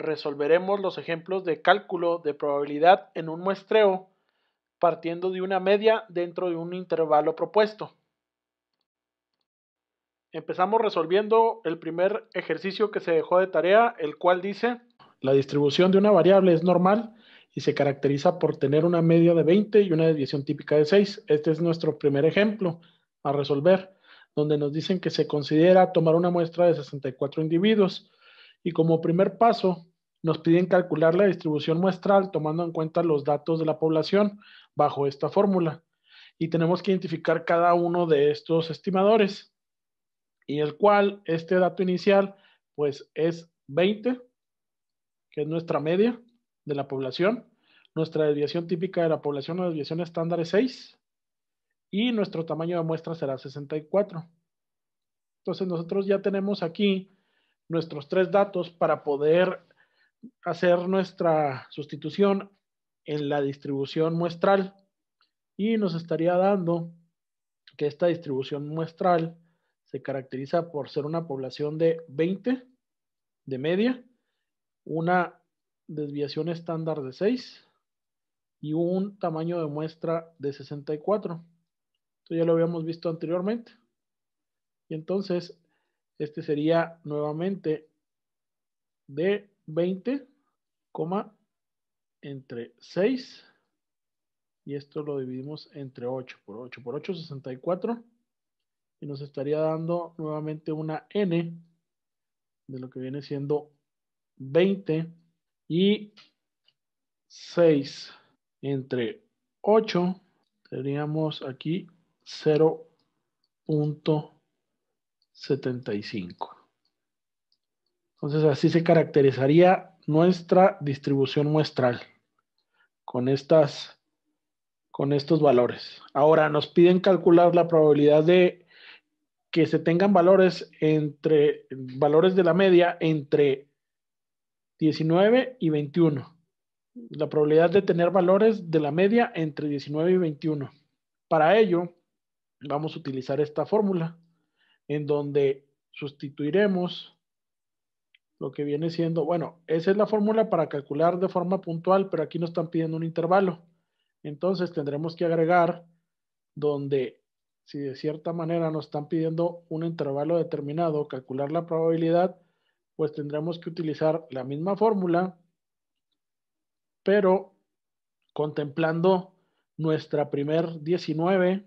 resolveremos los ejemplos de cálculo de probabilidad en un muestreo partiendo de una media dentro de un intervalo propuesto. Empezamos resolviendo el primer ejercicio que se dejó de tarea, el cual dice, la distribución de una variable es normal y se caracteriza por tener una media de 20 y una desviación típica de 6. Este es nuestro primer ejemplo a resolver, donde nos dicen que se considera tomar una muestra de 64 individuos y como primer paso nos piden calcular la distribución muestral tomando en cuenta los datos de la población bajo esta fórmula. Y tenemos que identificar cada uno de estos estimadores y el cual este dato inicial pues es 20, que es nuestra media de la población. Nuestra desviación típica de la población la desviación estándar es 6 y nuestro tamaño de muestra será 64. Entonces nosotros ya tenemos aquí nuestros tres datos para poder hacer nuestra sustitución en la distribución muestral y nos estaría dando que esta distribución muestral se caracteriza por ser una población de 20 de media, una desviación estándar de 6 y un tamaño de muestra de 64. Esto ya lo habíamos visto anteriormente. Y entonces, este sería nuevamente de 20, coma, entre 6 y esto lo dividimos entre 8 por 8 por 8, 64 y nos estaría dando nuevamente una n de lo que viene siendo 20 y 6 entre 8 tendríamos aquí 0.75. Entonces así se caracterizaría nuestra distribución muestral con, estas, con estos valores. Ahora nos piden calcular la probabilidad de que se tengan valores entre valores de la media entre 19 y 21. La probabilidad de tener valores de la media entre 19 y 21. Para ello, vamos a utilizar esta fórmula en donde sustituiremos lo que viene siendo, bueno, esa es la fórmula para calcular de forma puntual, pero aquí nos están pidiendo un intervalo. Entonces tendremos que agregar donde, si de cierta manera nos están pidiendo un intervalo determinado, calcular la probabilidad, pues tendremos que utilizar la misma fórmula, pero contemplando nuestra primer 19,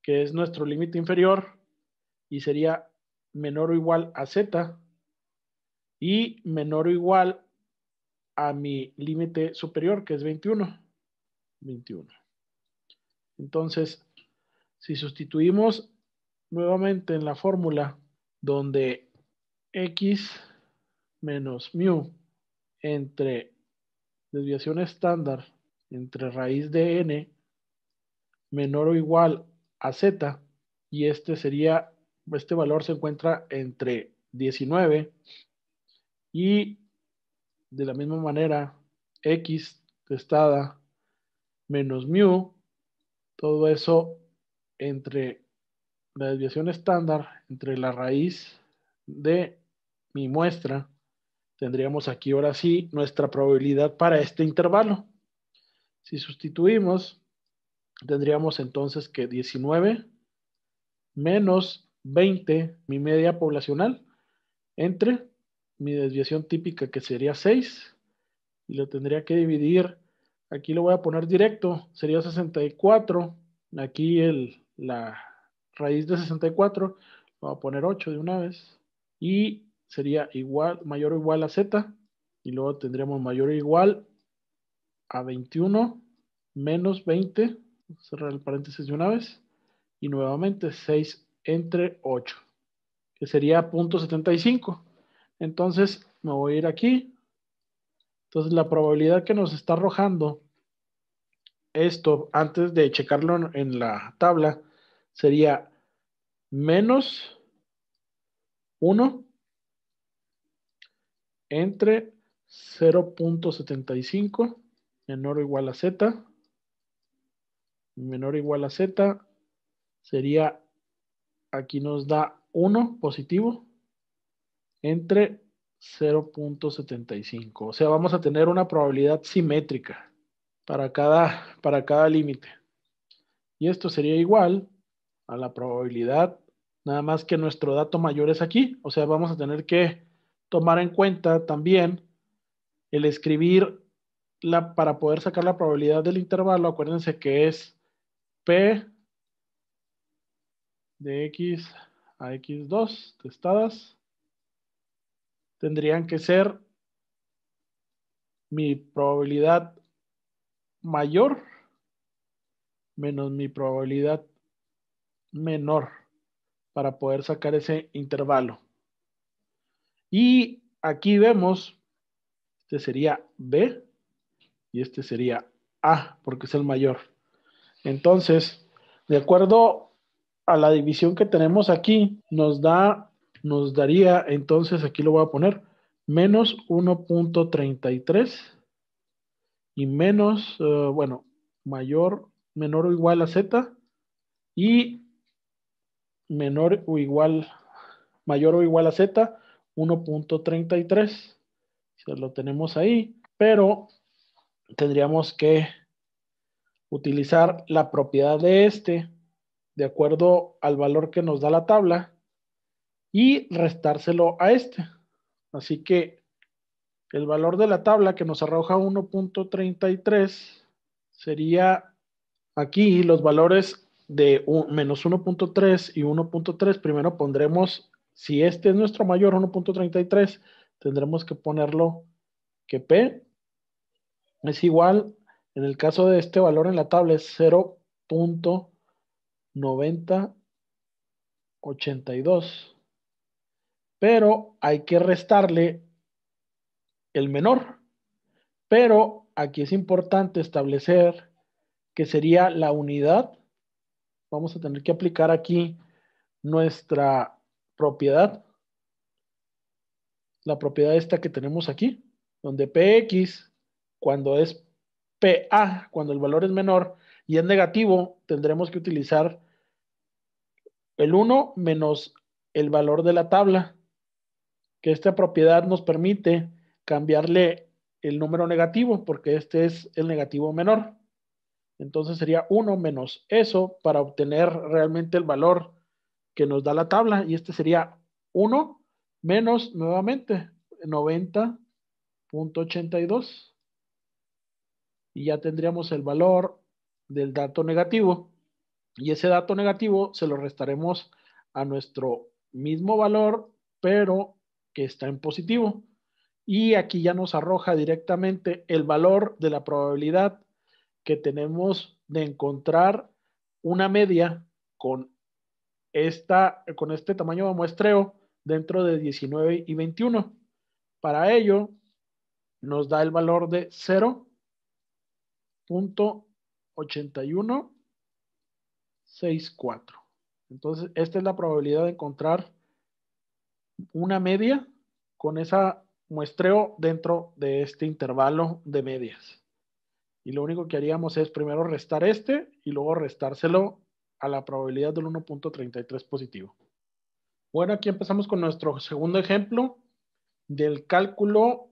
que es nuestro límite inferior, y sería menor o igual a z, y menor o igual a mi límite superior, que es 21. 21. Entonces, si sustituimos nuevamente en la fórmula donde x menos mu entre desviación estándar entre raíz de n menor o igual a z y este sería, este valor se encuentra entre 19 y de la misma manera, x testada menos mu, todo eso entre la desviación estándar, entre la raíz de mi muestra, tendríamos aquí ahora sí nuestra probabilidad para este intervalo. Si sustituimos, tendríamos entonces que 19 menos 20, mi media poblacional, entre mi desviación típica que sería 6 y lo tendría que dividir, aquí lo voy a poner directo, sería 64, aquí la raíz de 64, voy a poner 8 de una vez y sería igual, mayor o igual a z y luego tendríamos mayor o igual a 21 menos 20, cerrar el paréntesis de una vez y nuevamente 6 entre 8, que sería 0.75. Entonces me voy a ir aquí. Entonces la probabilidad que nos está arrojando esto antes de checarlo en la tabla sería menos 1 entre 0.75 menor o igual a z menor o igual a z sería aquí nos da 1 positivo entre 0.75. O sea, vamos a tener una probabilidad simétrica para cada, para cada límite. Y esto sería igual a la probabilidad, nada más que nuestro dato mayor es aquí. O sea, vamos a tener que tomar en cuenta también el escribir la, para poder sacar la probabilidad del intervalo. Acuérdense que es P de X a X2 testadas tendrían que ser mi probabilidad mayor menos mi probabilidad menor para poder sacar ese intervalo. Y aquí vemos, este sería B y este sería A, porque es el mayor. Entonces, de acuerdo a la división que tenemos aquí, nos da nos daría entonces, aquí lo voy a poner, menos 1.33 y menos, eh, bueno, mayor, menor o igual a z y menor o igual, mayor o igual a z, 1.33. Lo tenemos ahí, pero tendríamos que utilizar la propiedad de este de acuerdo al valor que nos da la tabla y restárselo a este. Así que el valor de la tabla que nos arroja 1.33 sería aquí los valores de menos 1.3 y 1.3. Primero pondremos, si este es nuestro mayor 1.33, tendremos que ponerlo que P es igual, en el caso de este valor en la tabla es 0.9082 pero hay que restarle el menor. Pero aquí es importante establecer que sería la unidad. Vamos a tener que aplicar aquí nuestra propiedad. La propiedad esta que tenemos aquí, donde px, cuando es pa, cuando el valor es menor y es negativo, tendremos que utilizar el 1 menos el valor de la tabla que esta propiedad nos permite cambiarle el número negativo, porque este es el negativo menor. Entonces sería 1 menos eso para obtener realmente el valor que nos da la tabla. Y este sería 1 menos nuevamente 90.82. Y ya tendríamos el valor del dato negativo. Y ese dato negativo se lo restaremos a nuestro mismo valor, pero que está en positivo. Y aquí ya nos arroja directamente el valor de la probabilidad que tenemos de encontrar una media con, esta, con este tamaño de muestreo dentro de 19 y 21. Para ello, nos da el valor de 0.8164. Entonces, esta es la probabilidad de encontrar una media con esa muestreo dentro de este intervalo de medias. Y lo único que haríamos es primero restar este y luego restárselo a la probabilidad del 1.33 positivo. Bueno, aquí empezamos con nuestro segundo ejemplo del cálculo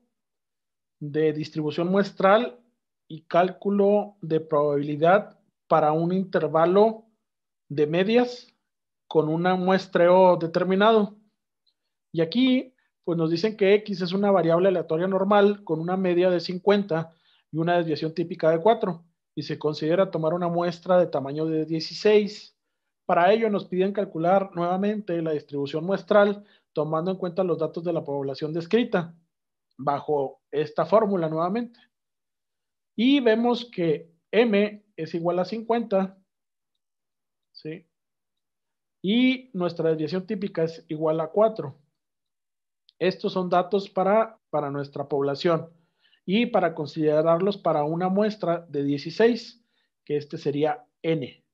de distribución muestral y cálculo de probabilidad para un intervalo de medias con un muestreo determinado. Y aquí, pues nos dicen que X es una variable aleatoria normal con una media de 50 y una desviación típica de 4. Y se considera tomar una muestra de tamaño de 16. Para ello nos piden calcular nuevamente la distribución muestral tomando en cuenta los datos de la población descrita bajo esta fórmula nuevamente. Y vemos que M es igual a 50, ¿sí? Y nuestra desviación típica es igual a 4. Estos son datos para, nuestra población y para considerarlos para una muestra de 16, que este sería N.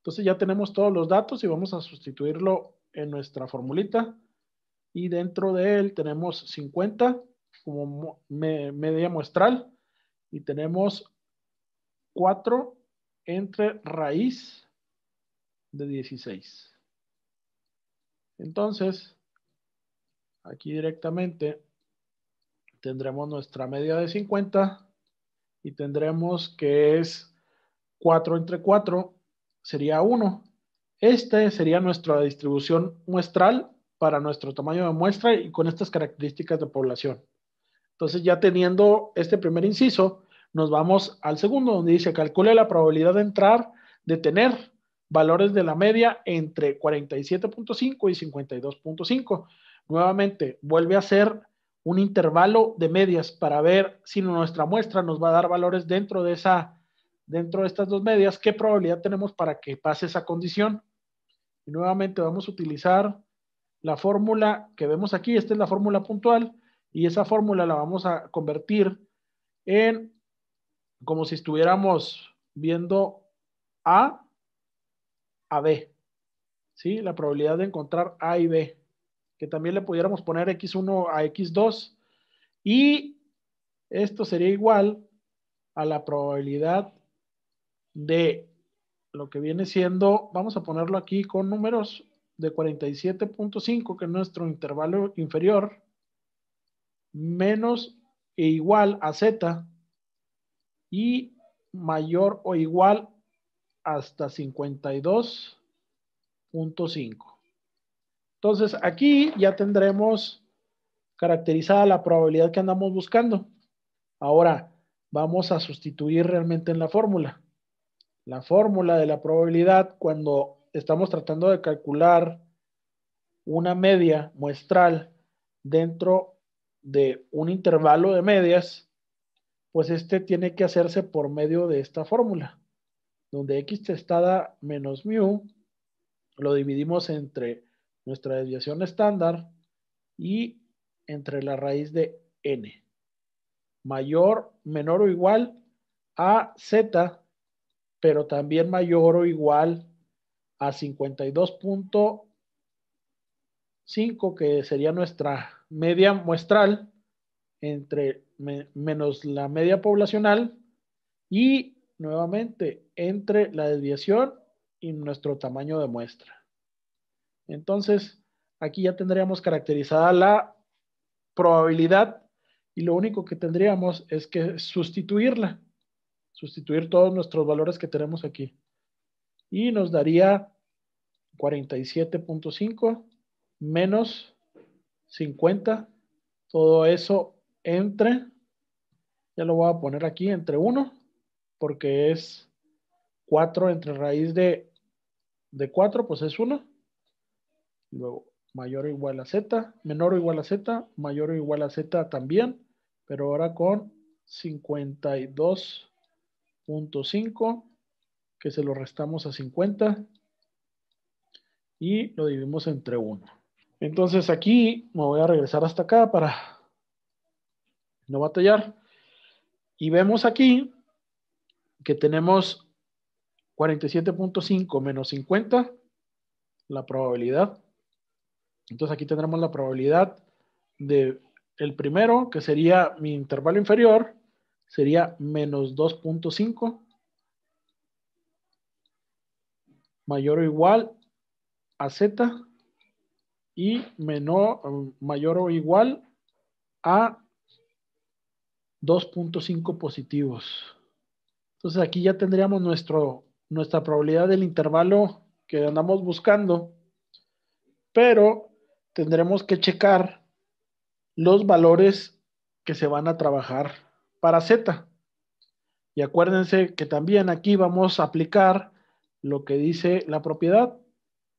Entonces ya tenemos todos los datos y vamos a sustituirlo en nuestra formulita. Y dentro de él tenemos 50 como media muestral y tenemos 4 entre raíz de 16. Entonces, Aquí directamente tendremos nuestra media de 50 y tendremos que es 4 entre 4 sería 1. Este sería nuestra distribución muestral para nuestro tamaño de muestra y con estas características de población. Entonces ya teniendo este primer inciso, nos vamos al segundo donde dice calcule la probabilidad de entrar, de tener valores de la media entre 47.5 y 52.5. Nuevamente, vuelve a ser un intervalo de medias para ver si nuestra muestra nos va a dar valores dentro de esa, dentro de estas dos medias, qué probabilidad tenemos para que pase esa condición. Y nuevamente vamos a utilizar la fórmula que vemos aquí, esta es la fórmula puntual, y esa fórmula la vamos a convertir en como si estuviéramos viendo A a B. ¿Sí? La probabilidad de encontrar A y B que también le pudiéramos poner x1 a x2. Y esto sería igual a la probabilidad de lo que viene siendo, vamos a ponerlo aquí con números de 47.5, que es nuestro intervalo inferior, menos e igual a z y mayor o igual hasta 52.5. Entonces aquí ya tendremos caracterizada la probabilidad que andamos buscando. Ahora vamos a sustituir realmente en la fórmula. La fórmula de la probabilidad cuando estamos tratando de calcular una media muestral dentro de un intervalo de medias, pues este tiene que hacerse por medio de esta fórmula, donde x testada menos mu lo dividimos entre nuestra desviación estándar y entre la raíz de n mayor, menor o igual a z, pero también mayor o igual a 52.5, que sería nuestra media muestral entre menos la media poblacional y nuevamente entre la desviación y nuestro tamaño de muestra. Entonces, aquí ya tendríamos caracterizada la probabilidad y lo único que tendríamos es que sustituirla, sustituir todos nuestros valores que tenemos aquí. Y nos daría 47.5 menos 50, todo eso entre, ya lo voy a poner aquí, entre 1, porque es 4 entre raíz de, de 4, pues es 1 luego mayor o igual a z, menor o igual a z, mayor o igual a z también, pero ahora con 52.5, que se lo restamos a 50 y lo dividimos entre 1. Entonces aquí me voy a regresar hasta acá para no batallar. Y vemos aquí que tenemos 47.5 menos 50, la probabilidad, entonces aquí tendremos la probabilidad de el primero, que sería mi intervalo inferior, sería menos 2.5 mayor o igual a z y menor, mayor o igual a 2.5 positivos. Entonces aquí ya tendríamos nuestro, nuestra probabilidad del intervalo que andamos buscando, pero tendremos que checar los valores que se van a trabajar para Z. Y acuérdense que también aquí vamos a aplicar lo que dice la propiedad,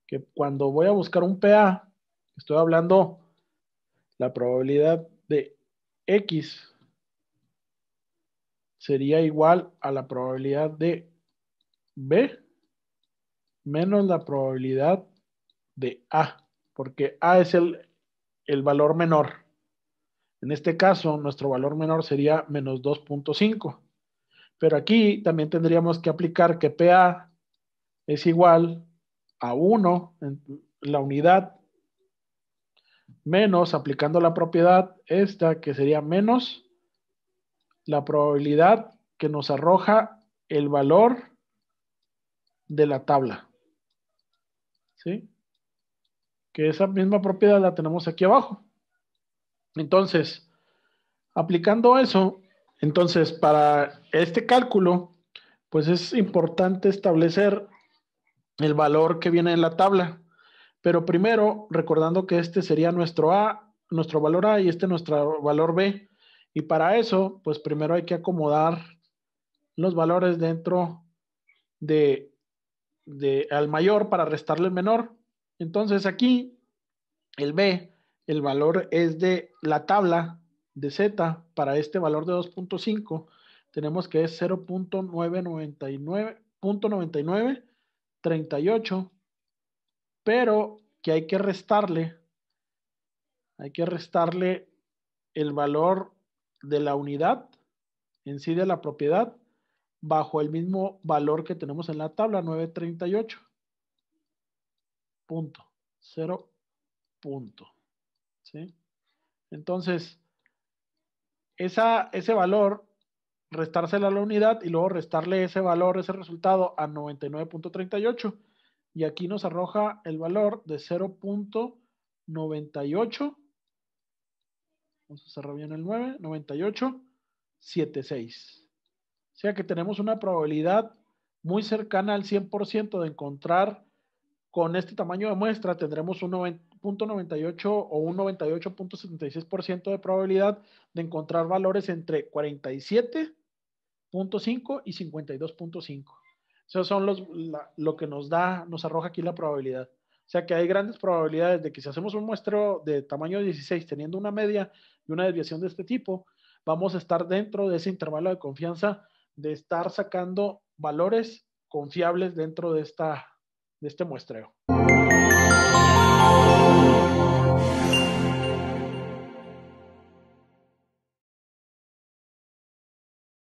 que cuando voy a buscar un PA, estoy hablando la probabilidad de X sería igual a la probabilidad de B menos la probabilidad de A porque A es el, valor menor. En este caso, nuestro valor menor sería menos 2.5. Pero aquí también tendríamos que aplicar que PA es igual a 1, en la unidad, menos, aplicando la propiedad, esta que sería menos la probabilidad que nos arroja el valor de la tabla. ¿Sí? que esa misma propiedad la tenemos aquí abajo. Entonces, aplicando eso, entonces para este cálculo, pues es importante establecer el valor que viene en la tabla. Pero primero, recordando que este sería nuestro A, nuestro valor A y este nuestro valor B. Y para eso, pues primero hay que acomodar los valores dentro de, de al mayor para restarle el menor. Entonces aquí, el B, el valor es de la tabla de Z para este valor de 2.5, tenemos que es 0.9938, pero que hay que restarle, hay que restarle el valor de la unidad en sí de la propiedad bajo el mismo valor que tenemos en la tabla 938 punto, cero punto. ¿sí? Entonces, ese valor, restárselo a la unidad y luego restarle ese valor, ese resultado a 99.38. Y aquí nos arroja el valor de 0.98. Vamos a cerrar bien el 9, 98.76. O sea que tenemos una probabilidad muy cercana al 100% de encontrar con este tamaño de muestra tendremos un 90.98 o un 98.76% de probabilidad de encontrar valores entre 47.5 y 52.5. Esos son los, lo que nos da, nos arroja aquí la probabilidad. O sea que hay grandes probabilidades de que si hacemos un muestreo de tamaño 16 teniendo una media y una desviación de este tipo, vamos a estar dentro de ese intervalo de confianza de estar sacando valores confiables dentro de esta de este muestreo.